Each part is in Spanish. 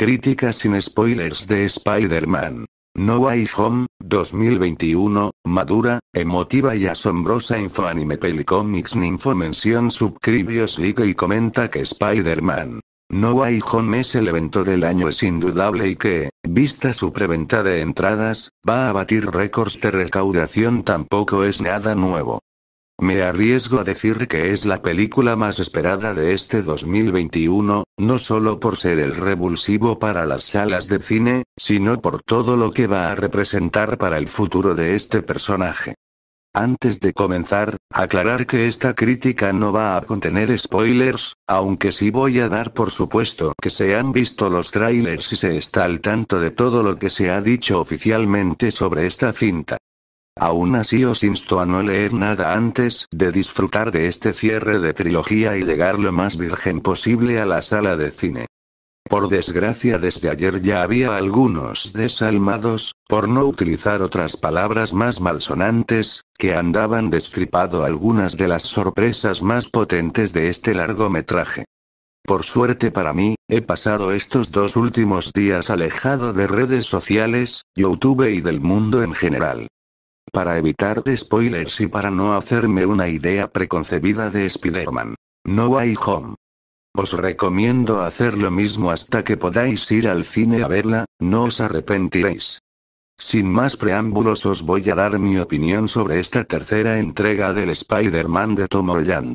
Crítica sin spoilers de Spider-Man. No Way Home, 2021, madura, emotiva y asombrosa anime pelicomics ninfo mención subscribios like y comenta que Spider-Man. No Way Home es el evento del año es indudable y que, vista su preventa de entradas, va a batir récords de recaudación tampoco es nada nuevo. Me arriesgo a decir que es la película más esperada de este 2021, no solo por ser el revulsivo para las salas de cine, sino por todo lo que va a representar para el futuro de este personaje. Antes de comenzar, aclarar que esta crítica no va a contener spoilers, aunque sí voy a dar por supuesto que se han visto los trailers y se está al tanto de todo lo que se ha dicho oficialmente sobre esta cinta. Aún así os insto a no leer nada antes de disfrutar de este cierre de trilogía y llegar lo más virgen posible a la sala de cine. Por desgracia desde ayer ya había algunos desalmados, por no utilizar otras palabras más malsonantes, que andaban destripado algunas de las sorpresas más potentes de este largometraje. Por suerte para mí, he pasado estos dos últimos días alejado de redes sociales, YouTube y del mundo en general para evitar spoilers y para no hacerme una idea preconcebida de Spider-Man. No hay Home. Os recomiendo hacer lo mismo hasta que podáis ir al cine a verla, no os arrepentiréis. Sin más preámbulos os voy a dar mi opinión sobre esta tercera entrega del Spider-Man de Tom Holland.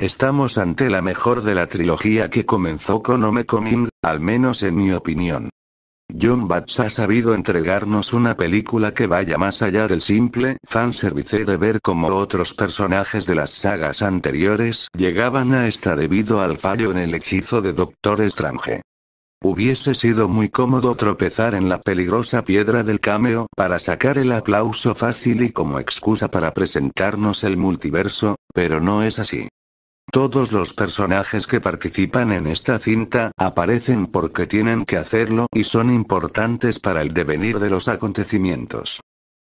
Estamos ante la mejor de la trilogía que comenzó con Homecoming, al menos en mi opinión. John Batts ha sabido entregarnos una película que vaya más allá del simple fanservice de ver cómo otros personajes de las sagas anteriores llegaban a esta debido al fallo en el hechizo de Doctor Strange. Hubiese sido muy cómodo tropezar en la peligrosa piedra del cameo para sacar el aplauso fácil y como excusa para presentarnos el multiverso, pero no es así. Todos los personajes que participan en esta cinta aparecen porque tienen que hacerlo y son importantes para el devenir de los acontecimientos.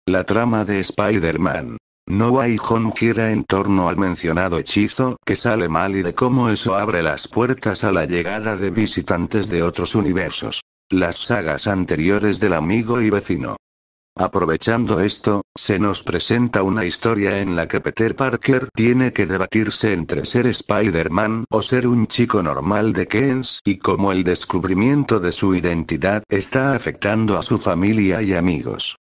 La trama de Spider-Man. No hay Home en torno al mencionado hechizo, que sale mal y de cómo eso abre las puertas a la llegada de visitantes de otros universos. Las sagas anteriores del amigo y vecino. Aprovechando esto, se nos presenta una historia en la que Peter Parker tiene que debatirse entre ser Spider-Man o ser un chico normal de Keynes y cómo el descubrimiento de su identidad está afectando a su familia y amigos.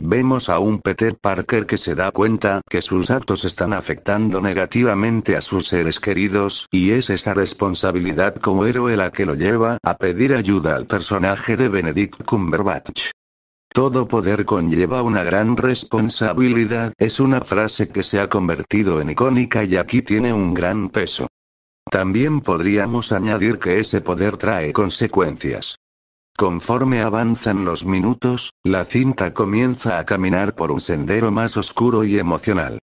Vemos a un Peter Parker que se da cuenta que sus actos están afectando negativamente a sus seres queridos, y es esa responsabilidad como héroe la que lo lleva a pedir ayuda al personaje de Benedict Cumberbatch. Todo poder conlleva una gran responsabilidad, es una frase que se ha convertido en icónica y aquí tiene un gran peso. También podríamos añadir que ese poder trae consecuencias. Conforme avanzan los minutos, la cinta comienza a caminar por un sendero más oscuro y emocional.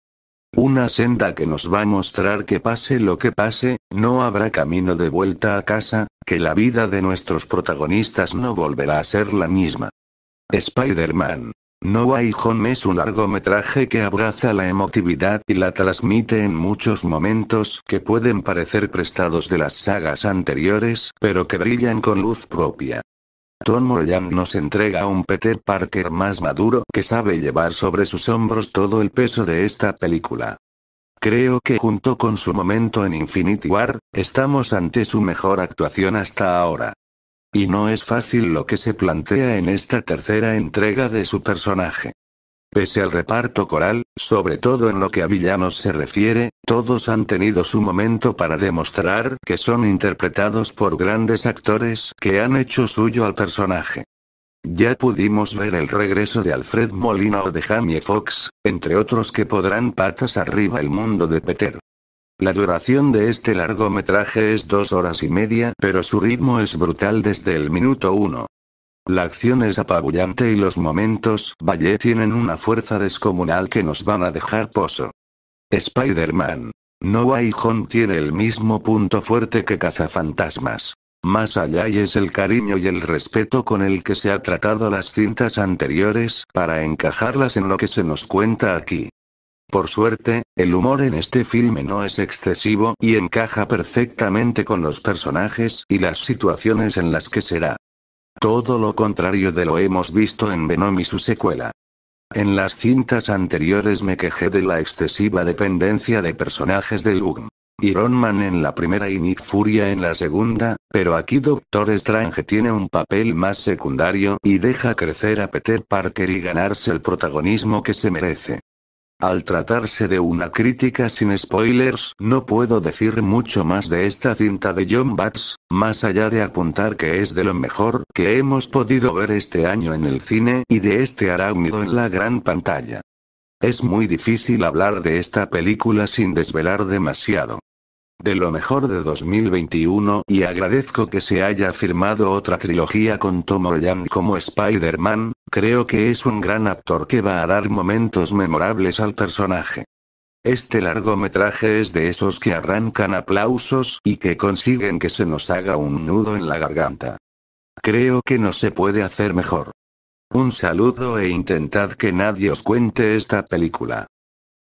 Una senda que nos va a mostrar que pase lo que pase, no habrá camino de vuelta a casa, que la vida de nuestros protagonistas no volverá a ser la misma. Spider-Man. No Way Home es un largometraje que abraza la emotividad y la transmite en muchos momentos que pueden parecer prestados de las sagas anteriores, pero que brillan con luz propia. Tom Holland nos entrega a un Peter Parker más maduro que sabe llevar sobre sus hombros todo el peso de esta película. Creo que junto con su momento en Infinity War, estamos ante su mejor actuación hasta ahora. Y no es fácil lo que se plantea en esta tercera entrega de su personaje. Pese al reparto coral, sobre todo en lo que a villanos se refiere, todos han tenido su momento para demostrar que son interpretados por grandes actores que han hecho suyo al personaje. Ya pudimos ver el regreso de Alfred Molina o de Jamie Fox, entre otros que podrán patas arriba el mundo de Peter. La duración de este largometraje es dos horas y media, pero su ritmo es brutal desde el minuto uno. La acción es apabullante y los momentos valle tienen una fuerza descomunal que nos van a dejar pozo. Spider-Man. No Way Home tiene el mismo punto fuerte que Cazafantasmas. Más allá y es el cariño y el respeto con el que se ha tratado las cintas anteriores para encajarlas en lo que se nos cuenta aquí. Por suerte, el humor en este filme no es excesivo y encaja perfectamente con los personajes y las situaciones en las que será. Todo lo contrario de lo hemos visto en Venom y su secuela. En las cintas anteriores me quejé de la excesiva dependencia de personajes de Lugn. Iron Man en la primera y Nick Furia en la segunda, pero aquí Doctor Strange tiene un papel más secundario y deja crecer a Peter Parker y ganarse el protagonismo que se merece. Al tratarse de una crítica sin spoilers, no puedo decir mucho más de esta cinta de John Batts, más allá de apuntar que es de lo mejor que hemos podido ver este año en el cine y de este arácnido en la gran pantalla. Es muy difícil hablar de esta película sin desvelar demasiado de lo mejor de 2021 y agradezco que se haya firmado otra trilogía con Tom Holland como Spider-Man, creo que es un gran actor que va a dar momentos memorables al personaje. Este largometraje es de esos que arrancan aplausos y que consiguen que se nos haga un nudo en la garganta. Creo que no se puede hacer mejor. Un saludo e intentad que nadie os cuente esta película.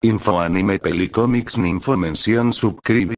Info anime pelicomics ninfo mención subscribe